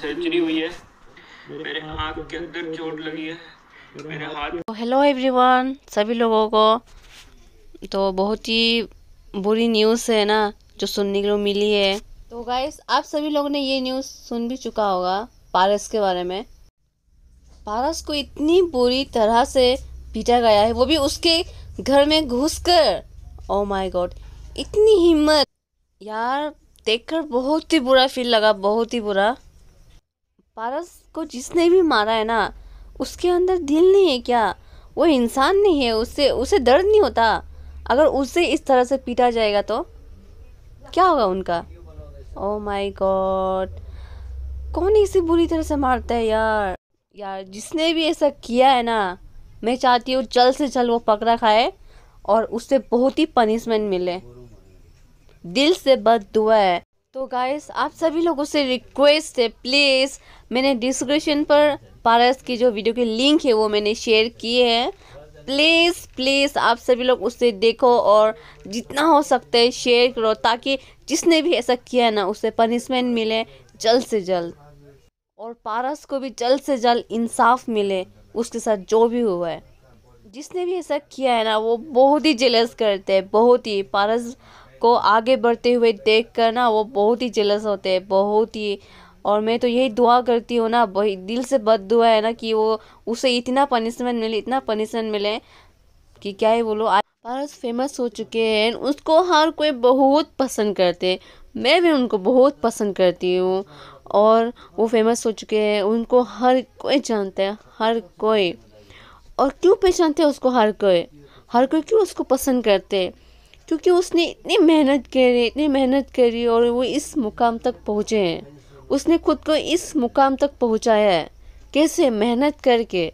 surgery हुई है मेरे हाथ के अंदर चोट लगी है मेरे हाथ हेलो तो एवरीवन सभी लोगों को तो बहुत ही बुरी न्यूज़ है ना जो सुनने के लिए मिली है तो गाइस आप सभी लोगों ने ये न्यूज़ सुन भी चुका होगा पारस के बारे में पारस को इतनी बुरी तरह से पीटा गया है वो भी उसके घर में घुस कर ओ oh माई गॉड इतनी हिम्मत यार देखकर बहुत ही बुरा फील लगा बहुत ही बुरा पारस को जिसने भी मारा है ना उसके अंदर दिल नहीं है क्या वो इंसान नहीं है उससे उसे दर्द नहीं होता अगर उसे इस तरह से पीटा जाएगा तो क्या होगा उनका ओ माय गॉड कौन इसे बुरी तरह से मारता है यार यार जिसने भी ऐसा किया है ना मैं चाहती हूँ जल्द से जल्द वो पकड़ा खाए और उससे बहुत ही पनिशमेंट मिले दिल से बद दुआ है तो गाइस आप सभी लोगों से रिक्वेस्ट है प्लीज़ मैंने डिस्क्रिप्शन पर पारस की जो वीडियो की लिंक है वो मैंने शेयर की है प्लीज़ प्लीज़ आप सभी लोग उससे देखो और जितना हो सकता है शेयर करो ताकि जिसने भी ऐसा किया ना उसे पनिशमेंट मिले जल्द से जल्द और पारस को भी जल्द से जल्द इंसाफ मिले उसके साथ जो भी हुआ है जिसने भी ऐसा किया है ना वो बहुत ही जेलस करते हैं बहुत ही पारस को आगे बढ़ते हुए देख कर ना वो बहुत ही जलस होते हैं बहुत ही और मैं तो यही दुआ करती हूँ ना वही दिल से बद दुआ है ना कि वो उसे इतना पनिशमेंट मिले इतना पनिशमेंट मिले कि क्या ही वो लोग भारत फेमस हो चुके हैं उसको हर कोई बहुत पसंद करते मैं भी उनको बहुत पसंद करती हूँ और वो फेमस हो चुके हैं उनको हर कोई जानता है हर कोई और क्यों पहचानते हैं उसको हर कोई हर कोई क्यों उसको पसंद करते हैं क्योंकि उसने इतनी मेहनत करी इतनी मेहनत करी और वो इस मुकाम तक पहुँचे हैं उसने खुद को इस मुकाम तक पहुँचाया है कैसे मेहनत करके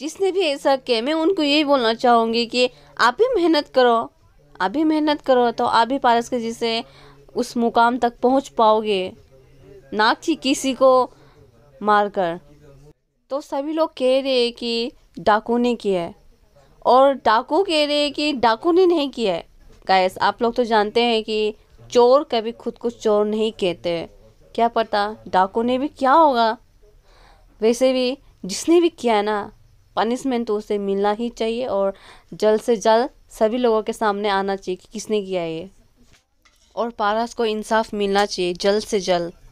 जिसने भी ऐसा किया मैं उनको यही बोलना चाहूँगी कि आप भी मेहनत करो आप भी मेहनत करो तो आप भी पारस के जिसे उस मुकाम तक पहुँच पाओगे ना कि किसी को मार कर तो सभी लोग कह रहे हैं कि डाकू ने किया है और डाकू कह रहे हैं कि डाकू ने नहीं किया है गाइस आप लोग तो जानते हैं कि चोर कभी खुद को चोर नहीं कहते क्या पता डाकू ने भी क्या होगा वैसे भी जिसने भी किया है ना पनिशमेंट तो उसे मिलना ही चाहिए और जल्द से जल्द सभी लोगों के सामने आना चाहिए कि किसने किया ये और पारस को इंसाफ मिलना चाहिए जल्द से जल्द